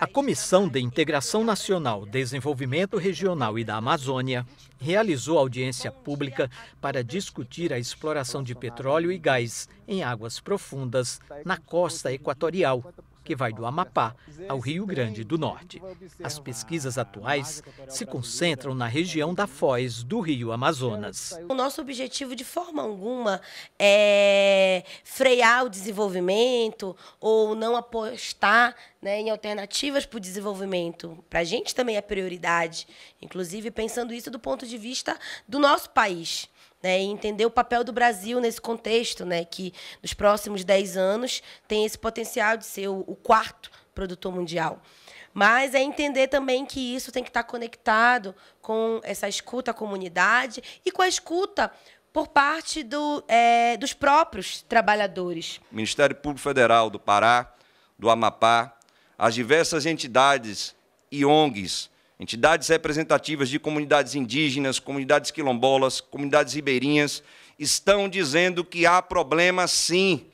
A Comissão de Integração Nacional, Desenvolvimento Regional e da Amazônia realizou audiência pública para discutir a exploração de petróleo e gás em águas profundas na costa equatorial que vai do Amapá ao Rio Grande do Norte. As pesquisas atuais se concentram na região da foz do Rio Amazonas. O nosso objetivo, de forma alguma, é frear o desenvolvimento ou não apostar né, em alternativas para o desenvolvimento. Para a gente também é prioridade, inclusive pensando isso do ponto de vista do nosso país né, e entender o papel do Brasil nesse contexto, né, que nos próximos 10 anos tem esse potencial de ser o, quarto produtor mundial. Mas é entender também que isso tem que estar conectado com essa escuta à comunidade e com a escuta por parte do, é, dos próprios trabalhadores. Ministério Público Federal do Pará, do Amapá, as diversas entidades e ONGs entidades representativas de comunidades indígenas, comunidades quilombolas, comunidades ribeirinhas, estão dizendo que há problema sim.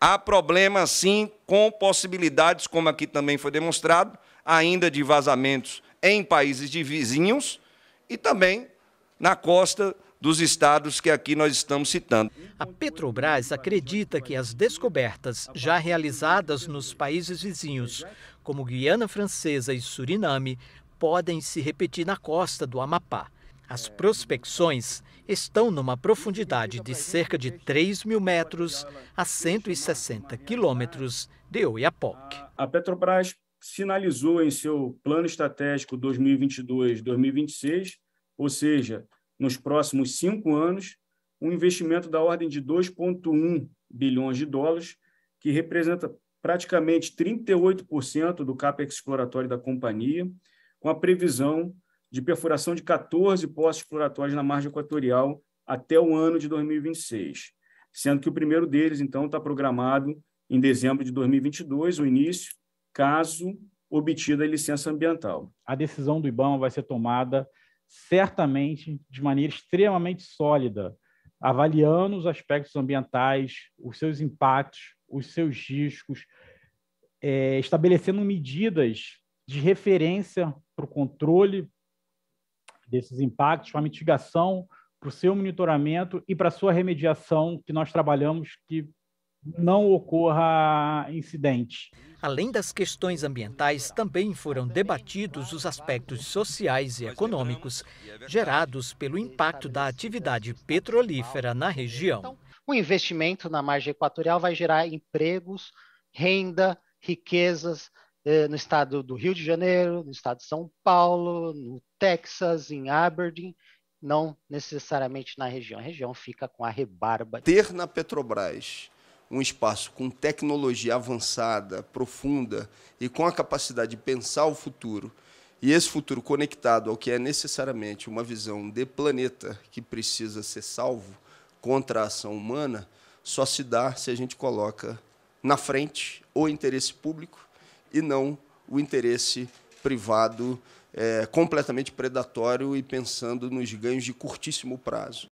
Há problema sim com possibilidades, como aqui também foi demonstrado, ainda de vazamentos em países de vizinhos e também na costa dos estados que aqui nós estamos citando. A Petrobras acredita que as descobertas já realizadas nos países vizinhos, como Guiana Francesa e Suriname, podem se repetir na costa do Amapá. As prospecções estão numa profundidade de cerca de 3 mil metros a 160 quilômetros de Oiapoque. A Petrobras sinalizou em seu plano estratégico 2022-2026, ou seja, nos próximos cinco anos um investimento da ordem de 2,1 bilhões de dólares, que representa praticamente 38% do CAPEX exploratório da companhia, com a previsão de perfuração de 14 poços exploratórios na margem equatorial até o ano de 2026, sendo que o primeiro deles, então, está programado em dezembro de 2022, o início, caso obtida a licença ambiental. A decisão do IBAMA vai ser tomada certamente de maneira extremamente sólida, avaliando os aspectos ambientais, os seus impactos, os seus riscos, é, estabelecendo medidas de referência para o controle desses impactos, para a mitigação, para o seu monitoramento e para a sua remediação, que nós trabalhamos, que não ocorra incidente. Além das questões ambientais, também foram debatidos os aspectos sociais e econômicos gerados pelo impacto da atividade petrolífera na região. Então, o investimento na margem equatorial vai gerar empregos, renda, riquezas eh, no estado do Rio de Janeiro, no estado de São Paulo, no Texas, em Aberdeen, não necessariamente na região. A região fica com a rebarba. Ter na Petrobras um espaço com tecnologia avançada, profunda e com a capacidade de pensar o futuro, e esse futuro conectado ao que é necessariamente uma visão de planeta que precisa ser salvo contra a ação humana, só se dá se a gente coloca na frente o interesse público e não o interesse privado é, completamente predatório e pensando nos ganhos de curtíssimo prazo.